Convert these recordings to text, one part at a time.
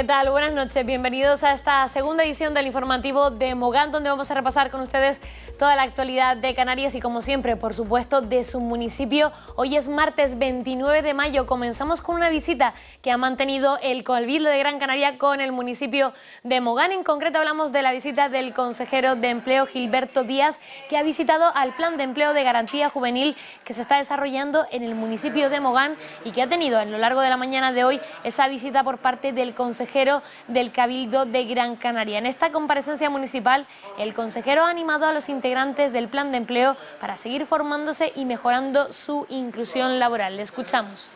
¿Qué tal? Buenas noches. Bienvenidos a esta segunda edición del informativo de Mogán, donde vamos a repasar con ustedes toda la actualidad de Canarias y como siempre, por supuesto, de su municipio. Hoy es martes 29 de mayo. Comenzamos con una visita que ha mantenido el Cabildo de Gran Canaria con el municipio de Mogán. En concreto hablamos de la visita del consejero de empleo Gilberto Díaz, que ha visitado al plan de empleo de garantía juvenil que se está desarrollando en el municipio de Mogán y que ha tenido a lo largo de la mañana de hoy esa visita por parte del consejero del Cabildo de Gran Canaria. En esta comparecencia municipal, el consejero ha animado a los integrantes del plan de empleo para seguir formándose y mejorando su inclusión laboral. Le escuchamos.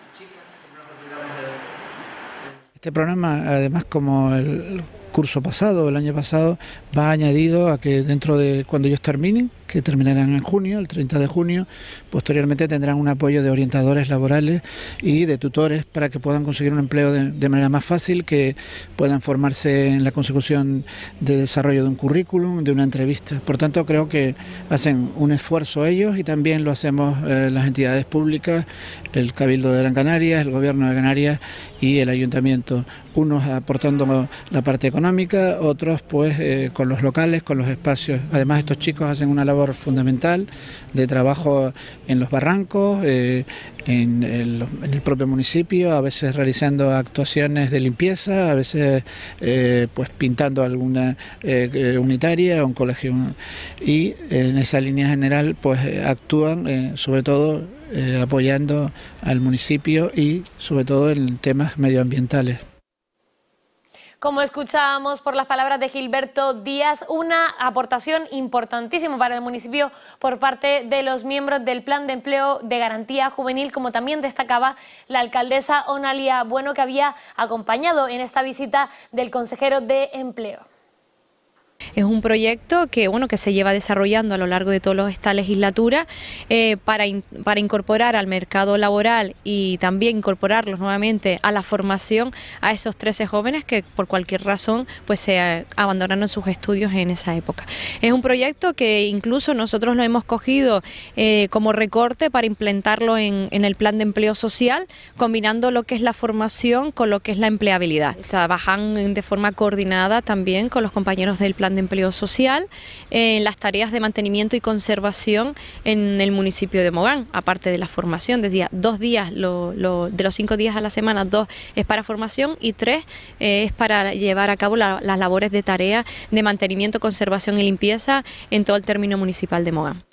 Este programa, además como el curso pasado, el año pasado, va añadido a que dentro de cuando ellos terminen, que terminarán en junio, el 30 de junio. Posteriormente tendrán un apoyo de orientadores laborales y de tutores para que puedan conseguir un empleo de, manera más fácil, que puedan formarse en la consecución de desarrollo de un currículum, de una entrevista. Por tanto, creo que hacen un esfuerzo ellos y también lo hacemos eh, las entidades públicas, el Cabildo de Gran Canaria... el Gobierno de Canarias y el Ayuntamiento, unos aportando la parte económica, otros pues eh, con los locales, con los espacios. Además, estos chicos hacen una labor fundamental de trabajo en los barrancos, eh, en, el, propio municipio, a veces realizando actuaciones de limpieza, a veces eh, pues pintando alguna eh, unitaria o un colegio. Y en esa línea general pues actúan sobre todo apoyando al municipio y sobre todo en temas medioambientales. Como escuchábamos por las palabras de Gilberto Díaz, una aportación importantísima para el municipio por parte de los miembros del Plan de Empleo de Garantía Juvenil, como también destacaba la alcaldesa Onalia Bueno, que había acompañado en esta visita del consejero de Empleo. Es un proyecto que, bueno, que se lleva desarrollando a lo largo de toda esta legislatura eh, para, incorporar al mercado laboral y también incorporarlos nuevamente a la formación a esos 13 jóvenes que por cualquier razón pues se eh, abandonaron sus estudios en esa época. Es un proyecto que incluso nosotros lo hemos cogido eh, como recorte para implantarlo en, en el plan de empleo social, combinando lo que es la formación con lo que es la empleabilidad. Trabajan de forma coordinada también con los compañeros del plan de Empleo Social en eh, las tareas de mantenimiento y conservación en el municipio de Mogán, aparte de la formación, decía, dos días, de los cinco días a la semana, dos es para formación y tres eh, es para llevar a cabo las labores de tarea de mantenimiento, conservación y limpieza en todo el término municipal de Mogán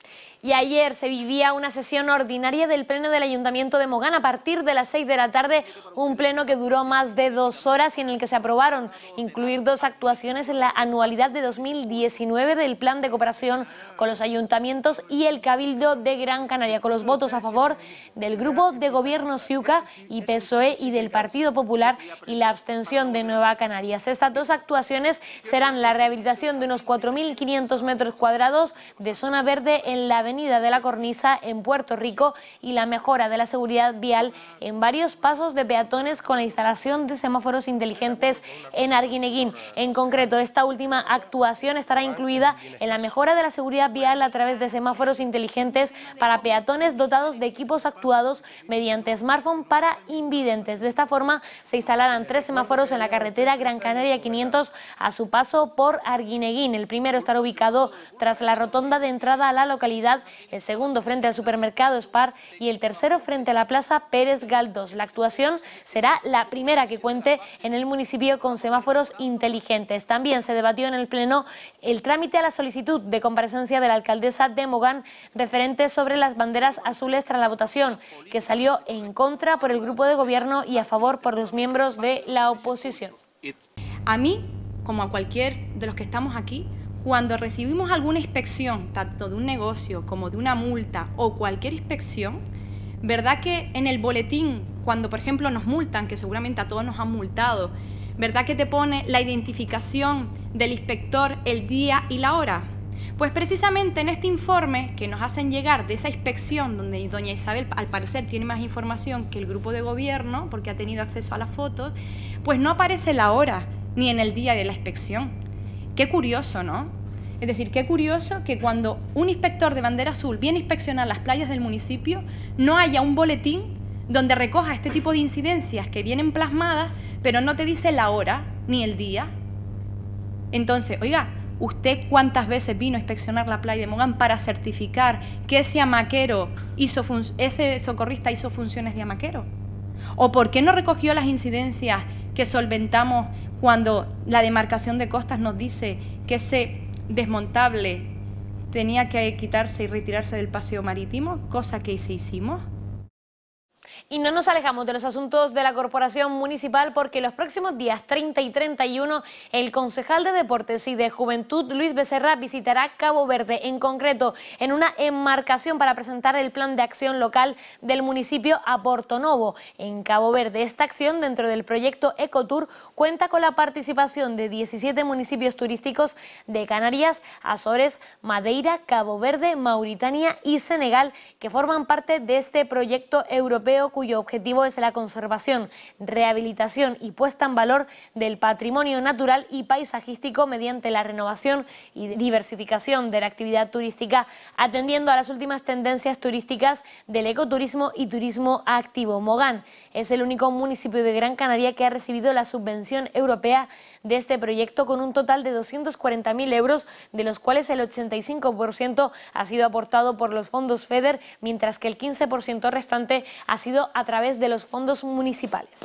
y ayer se vivía una sesión ordinaria del Pleno del Ayuntamiento de Mogán a partir de las 6 de la tarde, un pleno que duró más de dos horas y en el que se aprobaron incluir dos actuaciones en la anualidad de 2019 del Plan de Cooperación con los Ayuntamientos y el Cabildo de Gran Canaria, con los votos a favor del Grupo de Gobierno Ciuca y PSOE y del Partido Popular y la abstención de Nueva Canarias. Estas dos actuaciones serán la rehabilitación de unos 4.500 metros cuadrados de zona verde en la de la Cornisa en Puerto Rico y la mejora de la seguridad vial en varios pasos de peatones con la instalación de semáforos inteligentes en Arguineguín. En concreto, esta última actuación estará incluida en la mejora de la seguridad vial a través de semáforos inteligentes para peatones dotados de equipos actuados mediante smartphone para invidentes. De esta forma, se instalarán tres semáforos en la carretera Gran Canaria 500 a su paso por Arguineguín. El primero estará ubicado tras la rotonda de entrada a la localidad el segundo frente al supermercado Spar y el tercero frente a la plaza Pérez Galdós. La actuación será la primera que cuente en el municipio con semáforos inteligentes. También se debatió en el Pleno el trámite a la solicitud de comparecencia de la alcaldesa de Mogán referente sobre las banderas azules tras la votación, que salió en contra por el grupo de gobierno y a favor por los miembros de la oposición. A mí, como a cualquier de los que estamos aquí, cuando recibimos alguna inspección, tanto de un negocio como de una multa o cualquier inspección, ¿verdad que en el boletín, cuando por ejemplo nos multan, que seguramente a todos nos han multado, ¿verdad que te pone la identificación del inspector, el día y la hora? Pues precisamente en este informe que nos hacen llegar de esa inspección, donde doña Isabel al parecer tiene más información que el grupo de gobierno, porque ha tenido acceso a las fotos, pues no aparece la hora ni en el día de la inspección. Qué curioso, ¿no? Es decir, qué curioso que cuando un inspector de bandera azul viene a inspeccionar las playas del municipio, no haya un boletín donde recoja este tipo de incidencias que vienen plasmadas, pero no te dice la hora ni el día. Entonces, oiga, ¿usted cuántas veces vino a inspeccionar la playa de Mogán para certificar que ese amaquero hizo ese socorrista hizo funciones de amaquero? ¿O por qué no recogió las incidencias que solventamos cuando la demarcación de costas nos dice que ese desmontable tenía que quitarse y retirarse del paseo marítimo, cosa que se hicimos. Y no nos alejamos de los asuntos de la Corporación Municipal porque los próximos días 30 y 31 el concejal de Deportes y de Juventud Luis Becerra visitará Cabo Verde en concreto en una enmarcación para presentar el plan de acción local del municipio a Portonovo. en Cabo Verde. Esta acción dentro del proyecto Ecotour cuenta con la participación de 17 municipios turísticos de Canarias, Azores, Madeira, Cabo Verde, Mauritania y Senegal que forman parte de este proyecto europeo cuyo objetivo es la conservación, rehabilitación y puesta en valor del patrimonio natural y paisajístico mediante la renovación y diversificación de la actividad turística, atendiendo a las últimas tendencias turísticas del ecoturismo y turismo activo. Mogán es el único municipio de Gran Canaria que ha recibido la subvención europea de este proyecto con un total de 240.000 euros, de los cuales el 85% ha sido aportado por los fondos FEDER, mientras que el 15% restante ha sido a través de los fondos municipales.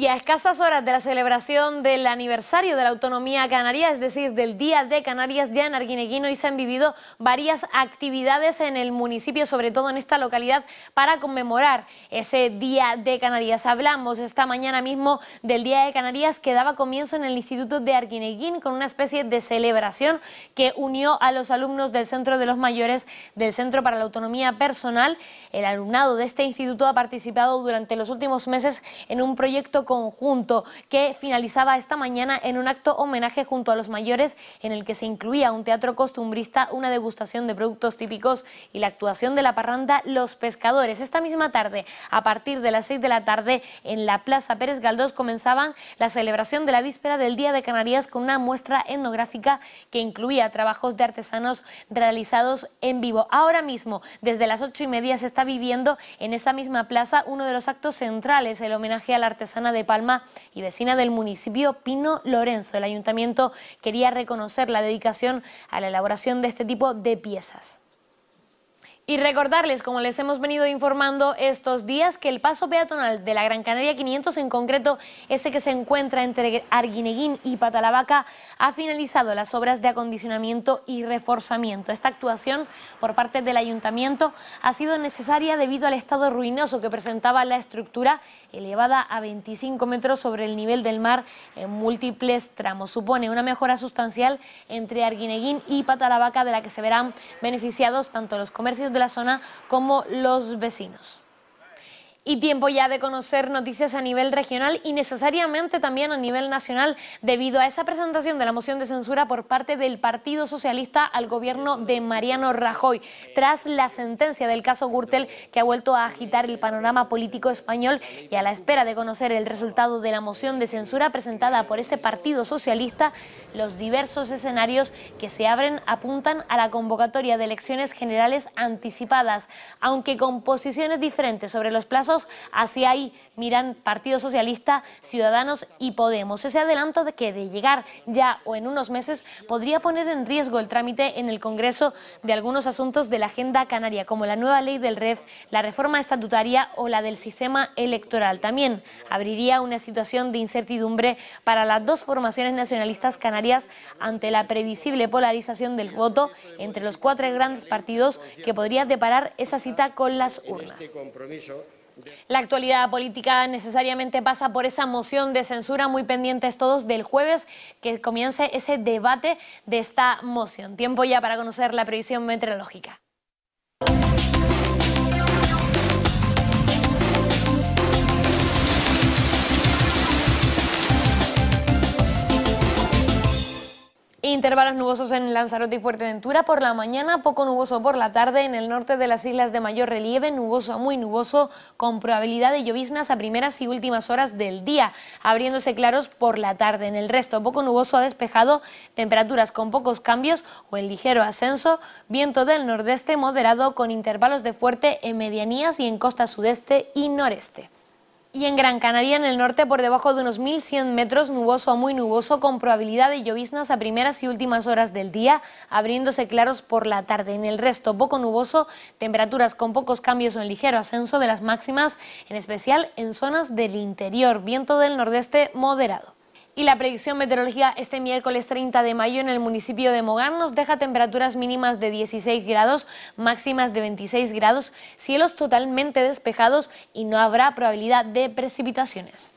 Y a escasas horas de la celebración del aniversario de la autonomía canaria, es decir, del Día de Canarias, ya en Arguineguín y se han vivido varias actividades en el municipio, sobre todo en esta localidad, para conmemorar ese Día de Canarias. Hablamos esta mañana mismo del Día de Canarias que daba comienzo en el Instituto de Arguineguín con una especie de celebración que unió a los alumnos del Centro de los Mayores del Centro para la Autonomía Personal. El alumnado de este instituto ha participado durante los últimos meses en un proyecto conjunto que finalizaba esta mañana en un acto homenaje junto a los mayores en el que se incluía un teatro costumbrista, una degustación de productos típicos y la actuación de la parranda Los Pescadores. Esta misma tarde, a partir de las 6 de la tarde, en la Plaza Pérez Galdós comenzaban la celebración de la víspera del Día de Canarias con una muestra etnográfica que incluía trabajos de artesanos realizados en vivo. Ahora mismo, desde las 8 y media, se está viviendo en esa misma plaza uno de los actos centrales, el homenaje a la artesana de Palma y vecina del municipio Pino Lorenzo. El ayuntamiento quería reconocer la dedicación a la elaboración de este tipo de piezas. Y recordarles, como les hemos venido informando estos días, que el paso peatonal de la Gran Canaria 500, en concreto ese que se encuentra entre Arguineguín y Patalabaca, ha finalizado las obras de acondicionamiento y reforzamiento. Esta actuación por parte del Ayuntamiento ha sido necesaria debido al estado ruinoso que presentaba la estructura, elevada a 25 metros sobre el nivel del mar en múltiples tramos. Supone una mejora sustancial entre Arguineguín y Patalabaca, de la que se verán beneficiados tanto los comercios de la zona como los vecinos. Y tiempo ya de conocer noticias a nivel regional y necesariamente también a nivel nacional debido a esa presentación de la moción de censura por parte del Partido Socialista al gobierno de Mariano Rajoy tras la sentencia del caso Gürtel que ha vuelto a agitar el panorama político español y a la espera de conocer el resultado de la moción de censura presentada por ese Partido Socialista, los diversos escenarios que se abren apuntan a la convocatoria de elecciones generales anticipadas, aunque con posiciones diferentes sobre los plazos hacia ahí miran Partido Socialista, Ciudadanos y Podemos. Ese adelanto de que de llegar ya o en unos meses podría poner en riesgo el trámite en el Congreso de algunos asuntos de la agenda canaria, como la nueva ley del REF, la reforma estatutaria o la del sistema electoral. También abriría una situación de incertidumbre para las dos formaciones nacionalistas canarias ante la previsible polarización del voto entre los cuatro grandes partidos que podría deparar esa cita con las urnas. Este la actualidad política necesariamente pasa por esa moción de censura, muy pendientes todos del jueves que comience ese debate de esta moción. Tiempo ya para conocer la previsión meteorológica. Intervalos nubosos en Lanzarote y Fuerteventura por la mañana, poco nuboso por la tarde en el norte de las islas de mayor relieve, nuboso a muy nuboso con probabilidad de lloviznas a primeras y últimas horas del día, abriéndose claros por la tarde. En el resto, poco nuboso a despejado, temperaturas con pocos cambios o en ligero ascenso, viento del nordeste moderado con intervalos de fuerte en medianías y en costa sudeste y noreste. Y en Gran Canaria, en el norte, por debajo de unos 1.100 metros, nuboso a muy nuboso, con probabilidad de lloviznas a primeras y últimas horas del día, abriéndose claros por la tarde. En el resto, poco nuboso, temperaturas con pocos cambios o un ligero ascenso de las máximas, en especial en zonas del interior, viento del nordeste moderado. Y la predicción meteorológica este miércoles 30 de mayo en el municipio de Mogán nos deja temperaturas mínimas de 16 grados, máximas de 26 grados, cielos totalmente despejados y no habrá probabilidad de precipitaciones.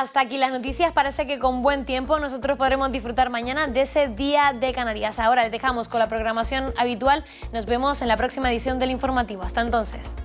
Hasta aquí las noticias. Parece que con buen tiempo nosotros podremos disfrutar mañana de ese Día de Canarias. Ahora les dejamos con la programación habitual. Nos vemos en la próxima edición del informativo. Hasta entonces.